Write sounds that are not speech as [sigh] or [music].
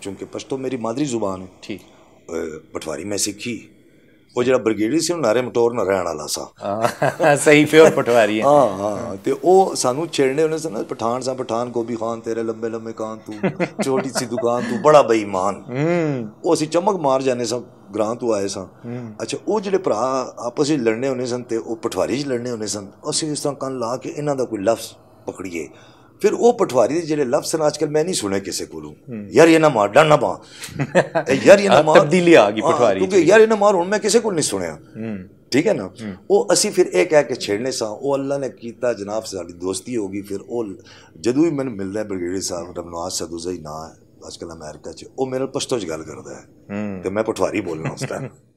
ਚੁੰਕਿ ਪਸ਼ਤੋ ਮੇਰੀ ਮਾਦਰੀ ਜ਼ੁਬਾਨ ਹੈ ਠੀਕ ਪਟਵਾਰੀ ਮੈਂ ਸਿੱਖੀ ਉਹ ਜਿਹੜਾ ਬ੍ਰਿਗੇਡੀ ਸੀ ਉਹ ਨਾਰੇ ਮਟੋਰ ਨਾ ਰਹਿਣ ਵਾਲਾ ਸਾ ਸਹੀ ਪਿਓਰ ਪਟਵਾਰੀ ਹੈ ਹਾਂ ਹਾਂ ਤੇ ਉਹ ਸਾਨੂੰ ਛੇੜਨੇ ਉਹਨੇ ਸਨ ਪਠਾਨ ਸਾ ਪਠਾਨ ਗੋਬੀ ਖਾਨ ਤੇਰੇ ਲੰਬੇ ਲੰਬੇ ਕਾਂ ਤੂੰ ਛੋਟੀ ਸੀ ਦੁਕਾਨ ਤੂੰ ਬੜਾ ਬੇਈਮਾਨ ਉਹ ਅਸੀਂ ਚਮਕ ਮਾਰ ਜਾਣੇ ਸਾ ਗ੍ਰਾਂ ਤੋਂ ਆਏ ਸਾਂ ਅੱਛਾ ਉਹ ਜਿਹੜੇ ਭਰਾ ਆਪਸ ਵਿੱਚ ਲੜਨੇ ਹੁੰਦੇ ਸਨ ਤੇ ਉਹ ਪਟਵਾਰੀ 'ਚ ਲੜਨੇ ਹੁੰਦੇ ਸਨ ਅਸੀਂ ਇਸ ਤਰ੍ਹਾਂ ਕੰਨ ਲਾ ਕੇ ਇਹਨਾਂ ਦਾ ਕੋਈ ਲਫ਼ਜ਼ ਪਕੜੀਏ फिर वो पटवारी ਦੇ ਜਿਹੜੇ ਲਫ਼ਜ਼ ਹਨ मैं नहीं सुने किसी को हम्म। यार ये ना मार डर [laughs] ना ਨਾ हाँ, यार ये ना मार तब्दीली आ गई पटवारी क्योंकि यार ये ना मार ਮਾਰ मैं किसी को नहीं ਨਹੀਂ हम्म। ठीक है ना हम्म। वो असी फिर एक कह के छेड़ने सा वो अल्लाह ने किया जनाब साड़ी दोस्ती होगी फिर वो जदू भी मैंने मिलता है ब्रिगेडियर साहब रमनवास मतलब सदूजा ही ना है अजकल अमेरिका च वो मेरे पश्तो च गल करता है तो मैं पटवारी बोलना उस टाइम [laughs]